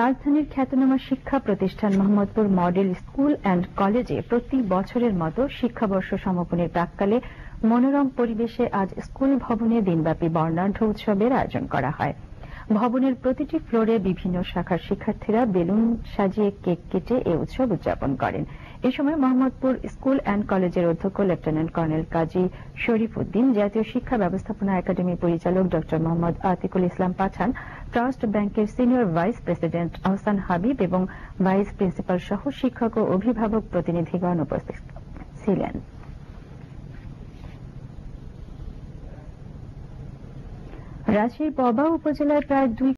রাজধানীর খ্যাতনামা শিক্ষা প্রতিষ্ঠান মোহাম্মদপুর মডেল স্কুল অ্যান্ড কলেজে প্রতি বছরের মতো শিক্ষাবর্ষ সমাপনের প্রাককালে মনোরম পরিবেশে আজ স্কুল ভবনে দিনব্যাপী বর্ণাঢ্য উৎসবের আয়োজন করা হয় ভবনের প্রতিটি ফ্লোরে বিভিন্ন শাখার শিক্ষার্থীরা বেলুন সাজিয়ে কেক কেটে এ উৎসব উদযাপন করেন এ সময় মোহাম্মদপুর স্কুল অ্যান্ড কলেজের অধ্যক্ষ লেফটেন্যান্ট কর্নেল কাজী শরীফ উদ্দিন জাতীয় শিক্ষা ব্যবস্থাপনা একাডেমির পরিচালক ড মোহাম্মদ আতিকুল ইসলাম পাঠান ট্রাস্ট ব্যাংকের senior vice president Ahsan Habib এবং ভাইস প্রিন্সিপাল সহ শিক্ষক ও অভিভাবক প্রতিনিধিগণ উপস্থিত ছিলেন রাজশাহীর পবা উপজেলার প্রায় দুই